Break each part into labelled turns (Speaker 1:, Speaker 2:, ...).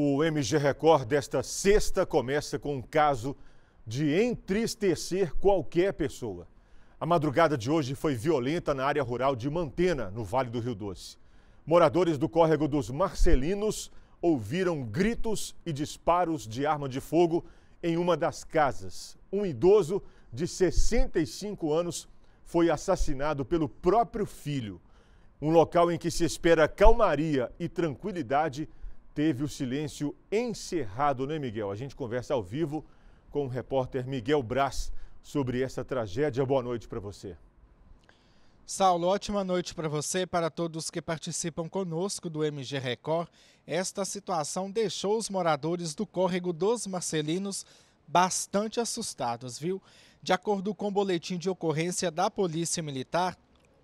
Speaker 1: O MG Record desta sexta começa com um caso de entristecer qualquer pessoa. A madrugada de hoje foi violenta na área rural de Mantena, no Vale do Rio Doce. Moradores do córrego dos Marcelinos ouviram gritos e disparos de arma de fogo em uma das casas. Um idoso de 65 anos foi assassinado pelo próprio filho. Um local em que se espera calmaria e tranquilidade teve o silêncio encerrado, né, Miguel? A gente conversa ao vivo com o repórter Miguel Braz sobre essa tragédia. Boa noite para você. Saulo, ótima noite para
Speaker 2: você para todos que participam conosco do MG Record. Esta situação deixou os moradores do córrego dos Marcelinos bastante assustados, viu? De acordo com o boletim de ocorrência da Polícia Militar,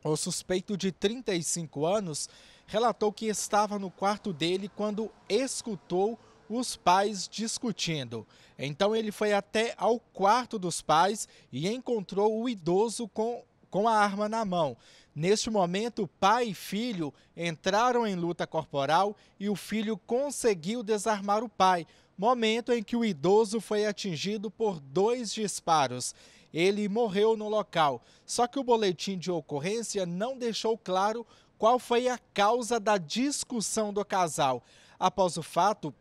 Speaker 2: o suspeito de 35 anos relatou que estava no quarto dele quando escutou os pais discutindo. Então ele foi até ao quarto dos pais e encontrou o idoso com, com a arma na mão. Neste momento, pai e filho entraram em luta corporal e o filho conseguiu desarmar o pai, momento em que o idoso foi atingido por dois disparos. Ele morreu no local. Só que o boletim de ocorrência não deixou claro qual foi a causa da discussão do casal. Após o fato,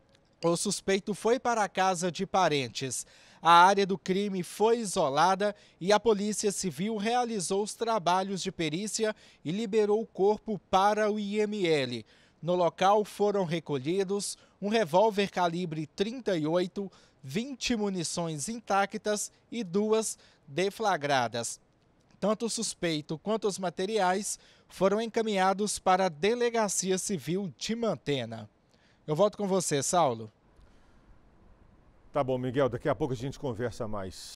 Speaker 2: o suspeito foi para a casa de parentes. A área do crime foi isolada e a Polícia Civil realizou os trabalhos de perícia e liberou o corpo para o IML. No local foram recolhidos um revólver calibre 38, 20 munições intactas e duas deflagradas. Tanto o suspeito quanto os materiais foram encaminhados para a Delegacia Civil de Mantena. Eu volto com você, Saulo. Tá bom, Miguel, daqui a pouco a gente conversa mais.